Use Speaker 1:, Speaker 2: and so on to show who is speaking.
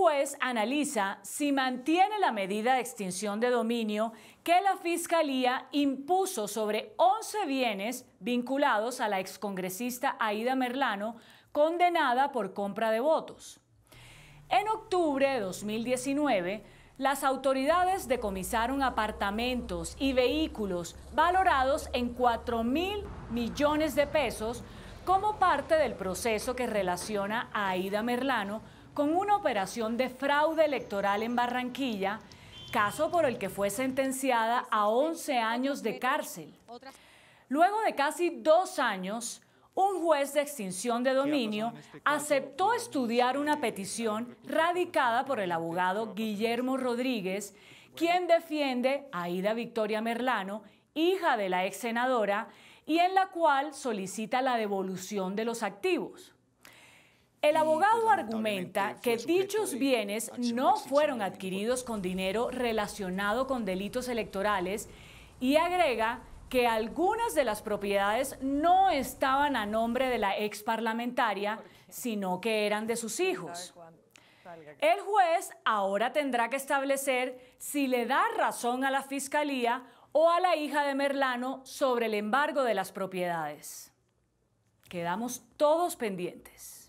Speaker 1: juez analiza si mantiene la medida de extinción de dominio que la Fiscalía impuso sobre 11 bienes vinculados a la excongresista Aida Merlano, condenada por compra de votos. En octubre de 2019, las autoridades decomisaron apartamentos y vehículos valorados en 4 mil millones de pesos como parte del proceso que relaciona a Aida Merlano con una operación de fraude electoral en Barranquilla, caso por el que fue sentenciada a 11 años de cárcel. Luego de casi dos años, un juez de extinción de dominio aceptó estudiar una petición radicada por el abogado Guillermo Rodríguez, quien defiende a Ida Victoria Merlano, hija de la ex senadora, y en la cual solicita la devolución de los activos. El pues, abogado argumenta que dichos bienes no fueron adquiridos con dinero relacionado con delitos electorales y agrega que algunas de las propiedades no estaban a nombre de la ex parlamentaria, sino que eran de sus hijos. El juez ahora tendrá que establecer si le da razón a la fiscalía o a la hija de Merlano sobre el embargo de las propiedades. Quedamos todos pendientes.